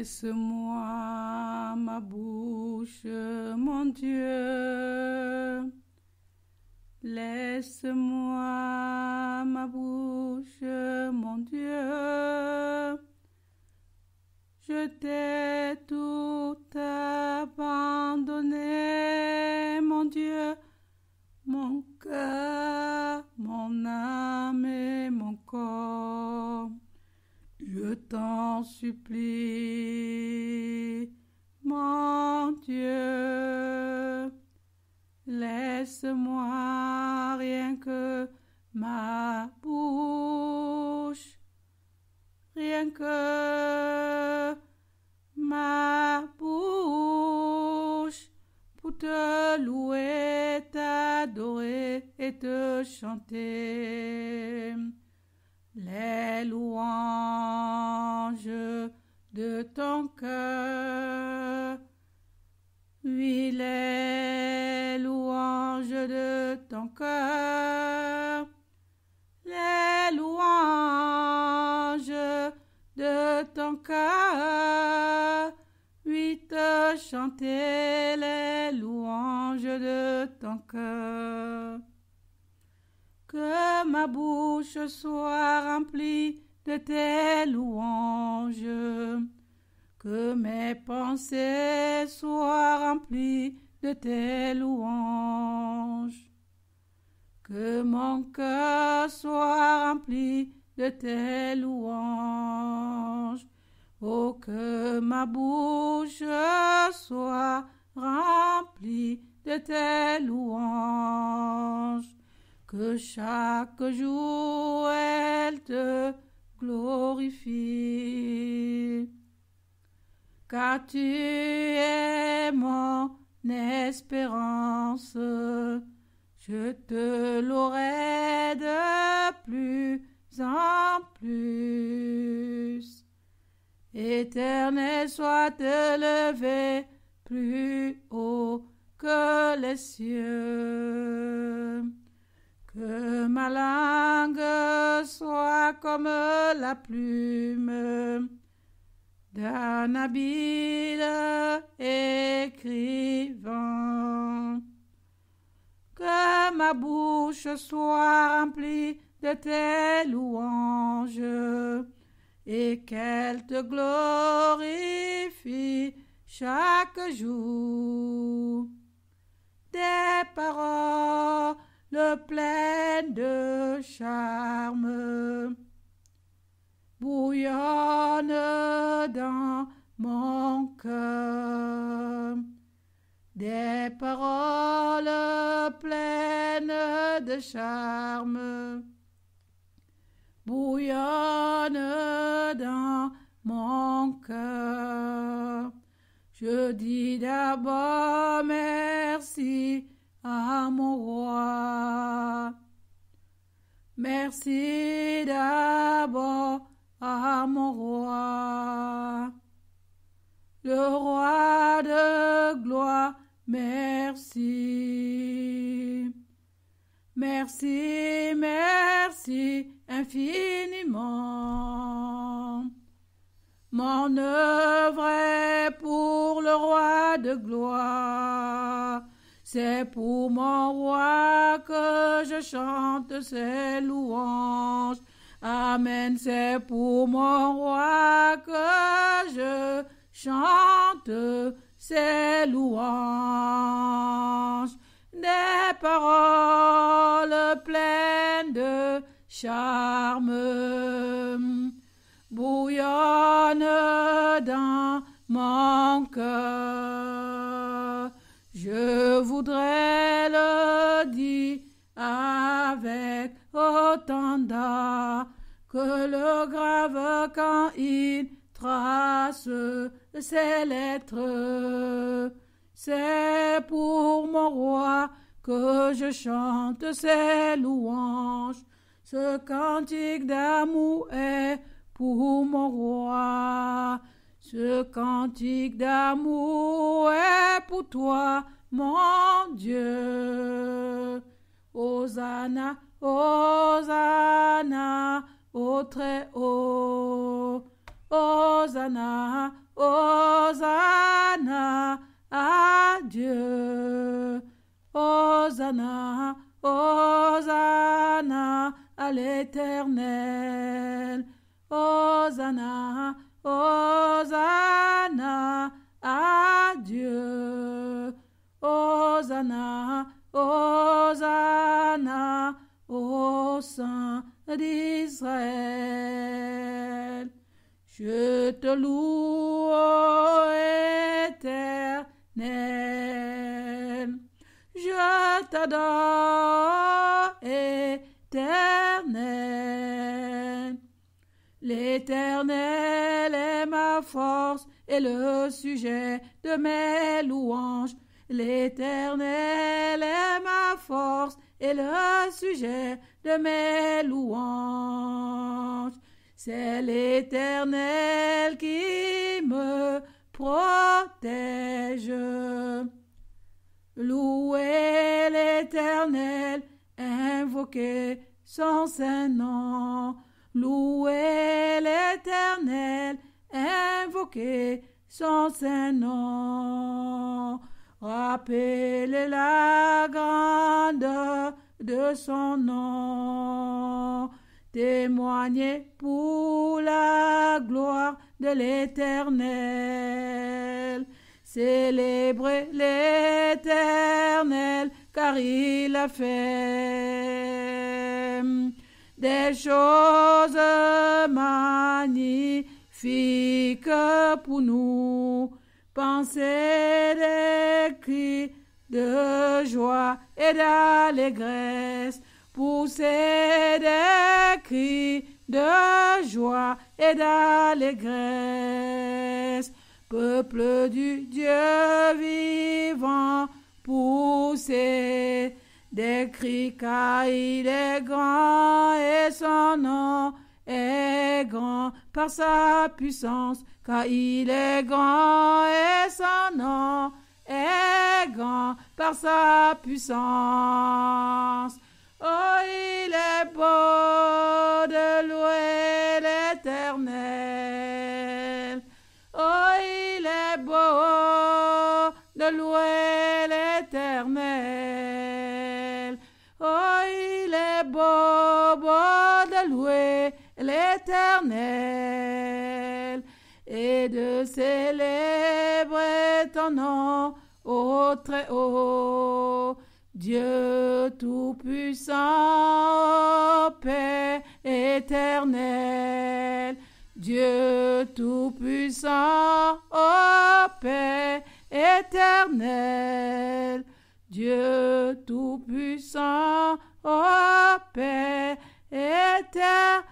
Laisse-moi ma bouche, mon Dieu. Laisse-moi ma bouche, mon Dieu. Je t'ai tout mon Dieu. Laisse-moi rien que ma bouche, rien que ma bouche pour te louer, t'adorer et te chanter. chanter les louanges de ton cœur. Que ma bouche soit remplie de tes louanges. Que mes pensées soient remplies de tes louanges. Que mon cœur soit rempli de tes louanges. Oh, que ma bouche soit remplie de tes louanges, que chaque jour elle te glorifie. Car tu es mon espérance, je te l'aurai de plus en plus. Éternel soit élevé plus haut que les cieux. Que ma langue soit comme la plume d'un habile écrivain. Que ma bouche soit remplie de tes louanges et qu'elle te glorifie chaque jour. Des paroles pleines de charme bouillonnent dans mon cœur. Des paroles pleines de charme bouillonnent cœur. Je dis d'abord merci à mon roi. Merci d'abord à mon roi. Le roi de gloire, merci. Merci, merci infiniment mon œuvre pour le roi de gloire. C'est pour mon roi que je chante ses louanges. Amen, c'est pour mon roi que je chante ses louanges. Des paroles pleines de charme bouillonne dans mon cœur. Je voudrais le dire avec autant d'art que le grave quand il trace ses lettres. C'est pour mon roi que je chante ses louanges. Ce cantique d'amour est pour mon roi. Ce cantique d'amour est pour toi, mon Dieu. Hosanna, Hosanna, au Très-Haut. Hosanna, Hosanna, à Dieu. Hosanna, Hosanna, à l'Éternel. Hosanna, Hosanna à Dieu. Hosanna, Hosanna au Saint d'Israël. Je te loue, ô éternel. Je t'adore, éternel. L'Éternel est ma force et le sujet de mes louanges. L'Éternel est ma force et le sujet de mes louanges. C'est l'Éternel qui me protège. Louez l'Éternel, invoquez son Saint-Nom. Louez l'Éternel, invoquez son Saint-Nom. Rappelez la grandeur de son nom. Témoignez pour la gloire de l'Éternel. Célébrez l'Éternel, car il a fait des choses magnifiques pour nous. Pensez des cris de joie et d'allégresse. Poussez des cris de joie et d'allégresse. Peuple du Dieu vivant, poussez des car il est grand et son nom est grand par sa puissance car il est grand et son nom est grand par sa puissance. Oh, il est beau de beau, de louer l'Éternel et de célébrer ton nom, au très haut. Dieu tout-puissant, paix éternelle. Dieu tout-puissant, ô paix éternelle. Dieu tout-puissant, ô paix éternelle.